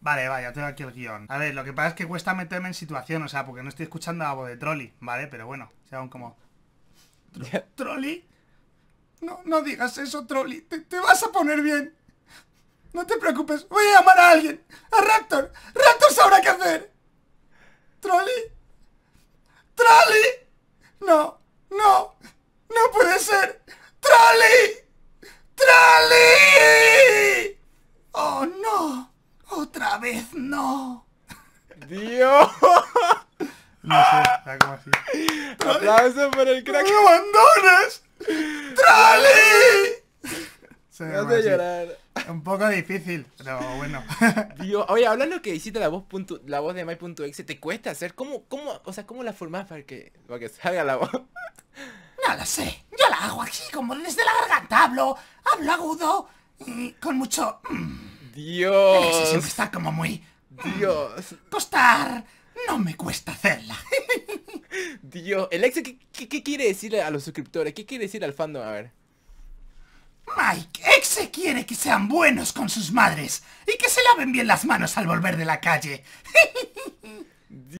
Vale, vaya, tengo aquí el guión. A ver, lo que pasa es que cuesta meterme en situación, o sea, porque no estoy escuchando la voz de Trolly ¿vale? Pero bueno, sea aún como... Trolly No, no digas eso, Trolly Te, vas a poner bien. No te preocupes, voy a llamar a alguien. A Raptor. Raptor sabrá qué hacer. Trolli. Trolly No, no. No puede ser. Trolly otra vez no. Dios. No sé, como así. Aplausos por el crack. ¡No me abandonas! trolly Se me hace llorar. Un poco difícil, pero bueno. Dios, oye, habla lo que hiciste la voz, punto, la voz de My.exe. ¿Te cuesta hacer? ¿Cómo, cómo, o sea, cómo la formás para que, para que salga la voz? No lo sé. Yo la hago aquí como desde la garganta hablo. Hablo agudo y con mucho... Mm. Dios está como muy... Dios. Costar. No me cuesta hacerla. Dios. El ex, ¿qué, quiere decirle a los suscriptores? ¿Qué quiere decir al fandom? A ver. Mike, Exe quiere que sean buenos con sus madres y que se laven bien las manos al volver de la calle.